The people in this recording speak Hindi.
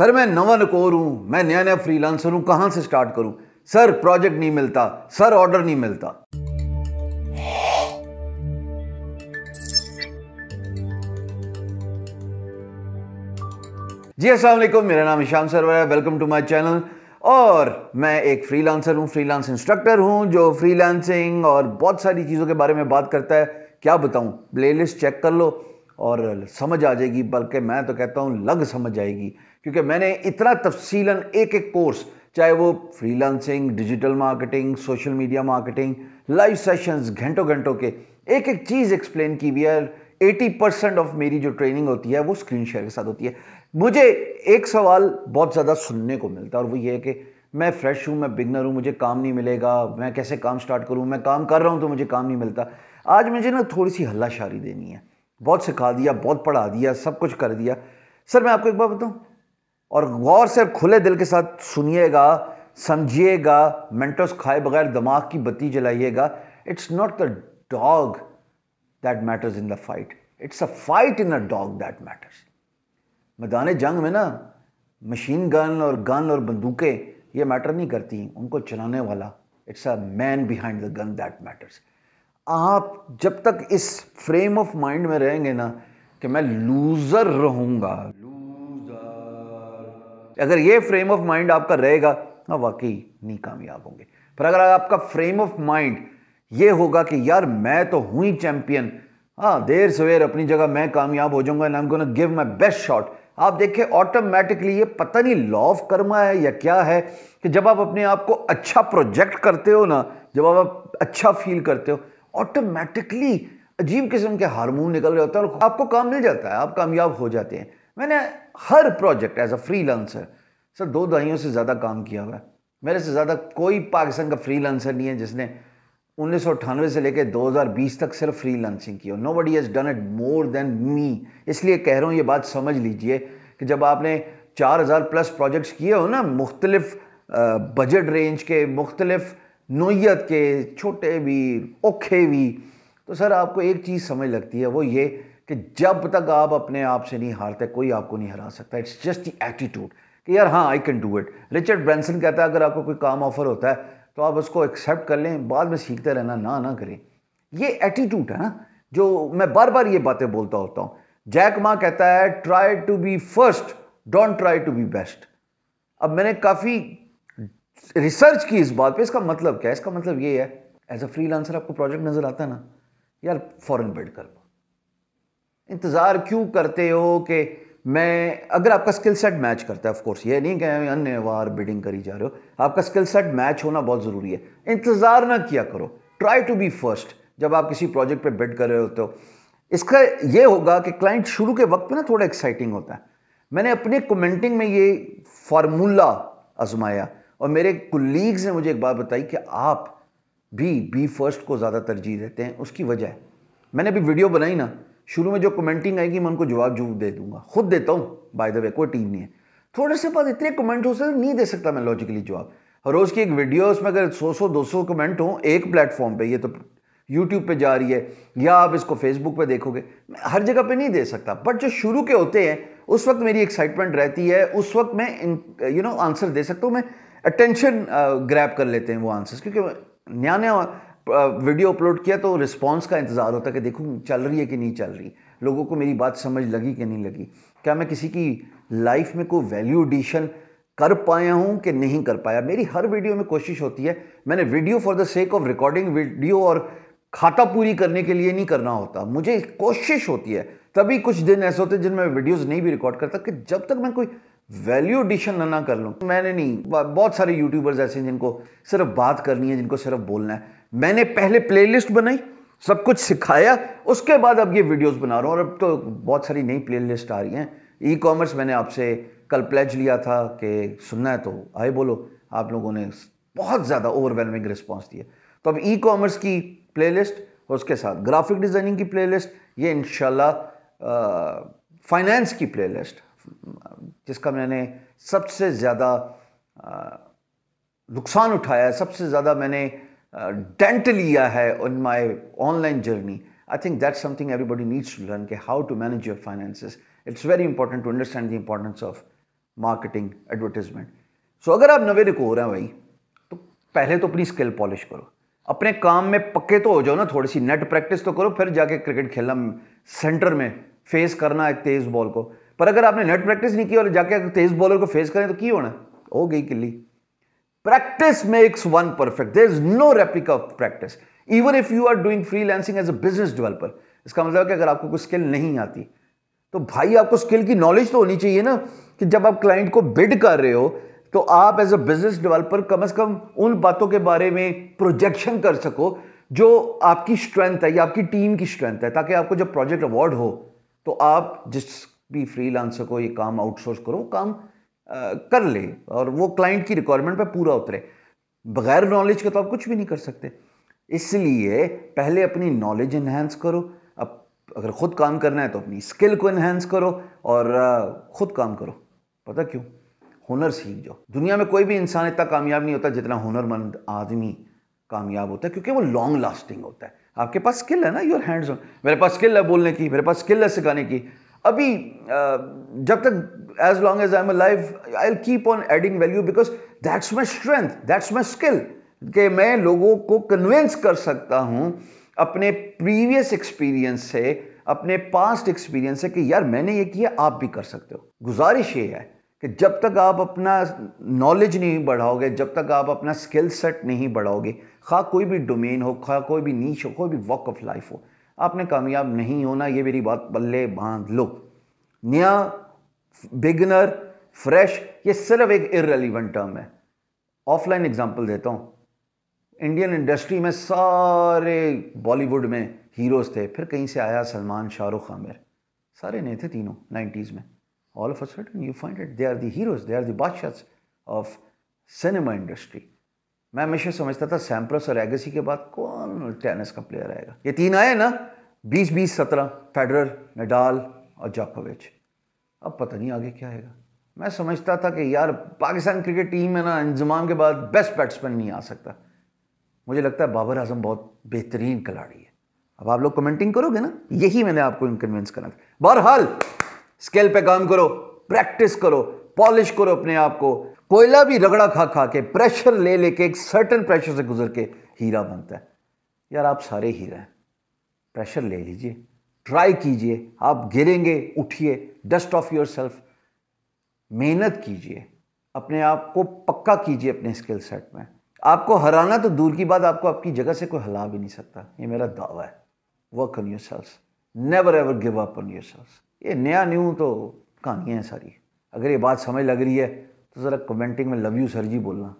सर मैं नवन कोर हूँ मैं नया नया फ्रीलांसर हूँ कहाँ से स्टार्ट करूँ सर प्रोजेक्ट नहीं मिलता सर ऑर्डर नहीं मिलता जी असल मेरा नाम ईशान सरवर है वेलकम टू माय चैनल और मैं एक फ्रीलांसर हूँ फ्रीलांस इंस्ट्रक्टर हूँ जो फ्रीलांसिंग और बहुत सारी चीज़ों के बारे में बात करता है क्या बताऊँ प्लेलिस्ट चेक कर लो और समझ आ जाएगी बल्कि मैं तो कहता हूँ लग समझ आएगी क्योंकि मैंने इतना तफसीला एक एक कोर्स चाहे वो freelancing digital marketing social media marketing live sessions घंटों घंटों के एक एक चीज़ एक्सप्लेन की भी है एटी परसेंट ऑफ मेरी जो ट्रेनिंग होती है वो स्क्रीन शेयर के साथ होती है मुझे एक सवाल बहुत ज़्यादा सुनने को मिलता है और वो ये है कि मैं फ्रेश हूँ मैं बिगनर हूँ मुझे काम नहीं मिलेगा मैं कैसे काम स्टार्ट करूँ मैं काम कर रहा हूँ तो मुझे काम नहीं मिलता आज मुझे ना थोड़ी सी हल्लाशारी देनी है बहुत सिखा दिया बहुत पढ़ा दिया सब कुछ कर दिया सर मैं आपको एक बात बताऊँ और गौर से खुले दिल के साथ सुनिएगा समझिएगा मेंटोस खाए बगैर दिमाग की बत्ती जलाइएगा it's not the dog that matters in the fight it's a fight in a dog that matters मैदान जंग में ना मशीन गन और गन और बंदूकें ये मैटर नहीं करती उनको चलाने वाला it's a man behind the gun that matters आप जब तक इस फ्रेम ऑफ माइंड में रहेंगे ना कि मैं लूज़र रहूँगा अगर ये फ्रेम ऑफ माइंड आपका रहेगा ना वाकई नहीं कामयाब होंगे पर अगर आपका फ्रेम ऑफ माइंड ये होगा कि यार मैं तो हूं ही चैंपियन हाँ देर सवेर अपनी जगह मैं कामयाब हो जाऊंगा and I am give my best shot आप देखिए ऑटोमेटिकली ये पता नहीं लॉ ऑफ कर्मा है या क्या है कि जब आप अपने आप को अच्छा प्रोजेक्ट करते हो ना जब आप अच्छा फील करते हो ऑटोमेटिकली अजीब किस्म के हार्मोन निकल रहे होते हैं और आपको काम मिल जाता है आप कामयाब हो जाते हैं मैंने हर project as a freelancer दो दहाइयों से ज़्यादा काम किया हुआ है मेरे से ज़्यादा कोई पाकिस्तान का फ्री नहीं है जिसने उन्नीस से लेकर 2020 तक सिर्फ फ्री लंसिंग की nobody has done it more than me इसलिए कह रहा हूँ ये बात समझ लीजिए कि जब आपने 4000 प्लस प्रोजेक्ट्स किए हो ना मुख्तलिफ बजट रेंज के मुख्तलिफ नोयत के छोटे भी औखे भी तो सर आपको एक चीज़ समझ लगती है वो ये कि जब तक आप अपने आप से नहीं हारते कोई आपको नहीं हरा सकता इट्स जस्ट दी एटीट्यूड कि यार हाँ I can do it Richard Branson कहता है अगर आपको कोई काम ऑफर होता है तो आप उसको एक्सेप्ट कर लें बाद में सीखते रहना ना ना करें ये एटीट्यूड है ना जो मैं बार बार ये बातें बोलता होता हूँ जैक माँ कहता है try to be first don't try to be best अब मैंने काफ़ी रिसर्च की इस बात पे इसका मतलब क्या है इसका मतलब ये है एज अ फ्रीलांसर आपको प्रोजेक्ट नज़र आता है ना यार फॉरन बिल्ड कर लो इंतज़ार क्यों करते हो कि मैं अगर आपका स्किल सेट मैच करता है ऑफकोर्स ये नहीं कहें अन्य वार बिडिंग करी जा रहे हो आपका स्किल सेट मैच होना बहुत ज़रूरी है इंतज़ार ना किया करो ट्राई टू बी फर्स्ट जब आप किसी प्रोजेक्ट पे बिड कर रहे होते हो इसका ये होगा कि क्लाइंट शुरू के वक्त में ना थोड़ा एक्साइटिंग होता है मैंने अपने कमेंटिंग में ये फार्मूला आजमाया और मेरे कुलीग्स ने मुझे एक बात बताई कि आप भी बी फर्स्ट को ज़्यादा तरजीह देते हैं उसकी वजह मैंने अभी वीडियो बनाई ना शुरू में जो कमेंटिंग आएगी मैं उनको जवाब जरूर दे दूंगा खुद देता हूँ बाय द वे कोई टीम नहीं है थोड़े से पास इतने कमेंट हो सकते नहीं दे सकता मैं लॉजिकली जवाब हर रोज़ की एक वीडियो उसमें अगर 100 दो सौ कमेंट हों एक प्लेटफॉर्म पे ये तो यूट्यूब पे जा रही है या आप इसको फेसबुक पे देखोगे मैं हर जगह पे नहीं दे सकता बट जो शुरू के होते हैं उस वक्त मेरी एक्साइटमेंट रहती है उस वक्त मैं यू नो आंसर दे सकता हूँ मैं अटेंशन ग्रैप कर लेते हैं वो आंसर्स क्योंकि नया नया वीडियो अपलोड किया तो रिस्पॉन्स का इंतज़ार होता है कि देखूँ चल रही है कि नहीं चल रही लोगों को मेरी बात समझ लगी कि नहीं लगी क्या मैं किसी की लाइफ में कोई वैल्यू एडिशन कर पाया हूँ कि नहीं कर पाया मेरी हर वीडियो में कोशिश होती है मैंने video for the sake of recording video और खाता पूरी करने के लिए नहीं करना होता मुझे कोशिश होती है तभी कुछ दिन ऐसे होते हैं जिनमें वीडियोज़ नहीं भी रिकॉर्ड करता कि जब तक मैं कोई वैल्यू एडिशन ना कर लूँ मैंने नहीं बहुत सारे यूट्यूबर्स ऐसे हैं जिनको सिर्फ बात करनी है जिनको सिर्फ बोलना है मैंने पहले प्लेलिस्ट बनाई सब कुछ सिखाया उसके बाद अब ये वीडियोस बना रहा हूँ और अब तो बहुत सारी नई प्लेलिस्ट आ रही हैं ई कॉमर्स मैंने आपसे कल प्लेज लिया था कि सुनना है तो आए बोलो आप लोगों ने बहुत ज़्यादा ओवरवेलमिंग रिस्पॉन्स दिया तो अब ई कॉमर्स की और उसके साथ ग्राफिक डिज़ाइनिंग की लिस्ट ये इन फाइनेंस की प्लेलिस्ट जिसका मैंने सबसे ज़्यादा नुकसान उठाया है सबसे ज़्यादा मैंने डेंट लिया है on my online journey I think that something everybody needs to learn के how to manage your finance it's very important to understand the importance of marketing advertisement so अगर आप नवे रिको हो रहे हैं भाई तो पहले तो अपनी स्किल पॉलिश करो अपने काम में पक्के तो हो जाओ ना थोड़ी सी नेट प्रैक्टिस तो करो फिर जाके क्रिकेट खेलना सेंटर में फेस करना एक तेज़ बॉल को पर अगर आपने नेट प्रैक्टिस नहीं की और जाके तेज बॉलर को फेस करें तो की होना हो गई किली practice makes one perfect there is no replica of practice even if you are doing freelancing as a business developer इसका मतलब है कि अगर आपको कोई स्किल नहीं आती तो भाई आपको स्किल की नॉलेज तो होनी चाहिए ना कि जब आप क्लाइंट को बिड कर रहे हो तो आप एज अ बिजनेस डेवलपर कम अज कम उन बातों के बारे में प्रोजेक्शन कर सको जो आपकी स्ट्रेंथ है या आपकी टीम की स्ट्रेंथ है ताकि आपको जब प्रोजेक्ट अवार्ड हो तो आप जिस भी फ्रीलांसर को ये काम आउटसोर्स करो वो काम आ, कर ले और वो क्लाइंट की रिक्वायरमेंट पर पूरा उतरे बगैर नॉलेज के तो आप कुछ भी नहीं कर सकते इसलिए पहले अपनी नॉलेज इन्हेंस करो अब अगर ख़ुद काम करना है तो अपनी स्किल को इन्हेंस करो और ख़ुद काम करो पता क्यों हुनर सीख जाओ दुनिया में कोई भी इंसान इतना कामयाब नहीं होता जितना हुनरमंद आदमी कामयाब होता है क्योंकि वो लॉन्ग लास्टिंग होता है आपके पास स्किल है ना योर हैंड्स ऑन मेरे पास स्किल है बोलने की मेरे पास स्किल है सिखाने की अभी जब तक as long as I am live I'll keep on adding value because that's my strength that's my skill कि मैं लोगों को कन्विंस कर सकता हूँ अपने प्रीवियस एक्सपीरियंस से अपने पास्ट एक्सपीरियंस से कि यार मैंने ये किया आप भी कर सकते हो गुजारिश ये है कि जब तक आप अपना नॉलेज नहीं बढ़ाओगे जब तक आप अपना स्किल सेट नहीं बढ़ाओगे खा कोई भी डोमेन हो खा कोई भी नीच हो कोई भी वॉक ऑफ लाइफ हो आपने कामयाब नहीं होना ये मेरी बात बल्ले बांध लो नया बिगनर फ्रेश ये सिर्फ एक इरेलीवेंट टर्म है ऑफलाइन एग्जांपल देता हूँ इंडियन इंडस्ट्री में सारे बॉलीवुड में हीरोज़ थे फिर कहीं से आया सलमान शाहरुख आमिर सारे नहीं थे तीनों नाइन्टीज़ में all of a sudden you find it they are दीरोज हीरोज़ दे आर दी बादशाह ऑफ सिनेमा इंडस्ट्री मैं हमेशा समझता था सैम्प्रस और एगेसी के बाद कौन टेनिस का प्लेयर आएगा ये तीन आए ना बीस बीस सत्रह फेडरर नडाल और जाकोविच अब पता नहीं आगे क्या आएगा मैं समझता था कि यार पाकिस्तान क्रिकेट टीम में ना इंजमाम के बाद बेस्ट बैट्समैन नहीं आ सकता मुझे लगता है बाबर आजम बहुत बेहतरीन खिलाड़ी है अब आप लोग कमेंटिंग करोगे ना यही मैंने आपको इनकन्विंस करना था बहरहाल स्केल पे काम करो प्रैक्टिस करो पॉलिश करो अपने आप को कोयला भी रगड़ा खा खा के प्रेशर ले लेके एक सर्टन प्रेशर से गुजर के हीरा बनता है यार आप सारे हीरा हैं प्रेशर ले लीजिए ट्राई कीजिए आप गिरेंगे उठिए डस्ट ऑफ योर सेल्फ मेहनत कीजिए अपने आप को पक्का कीजिए अपने स्किल सेट में आपको हराना तो दूर की बात आपको आपकी जगह से कोई हिला भी नहीं सकता ये मेरा दावा है work on yourself never ever give up on yourself ये नया न्यू तो कहानियाँ हैं सारी अगर ये बात समझ लग रही है तो ज़रा कमेंटिंग में लव यू सर जी बोलना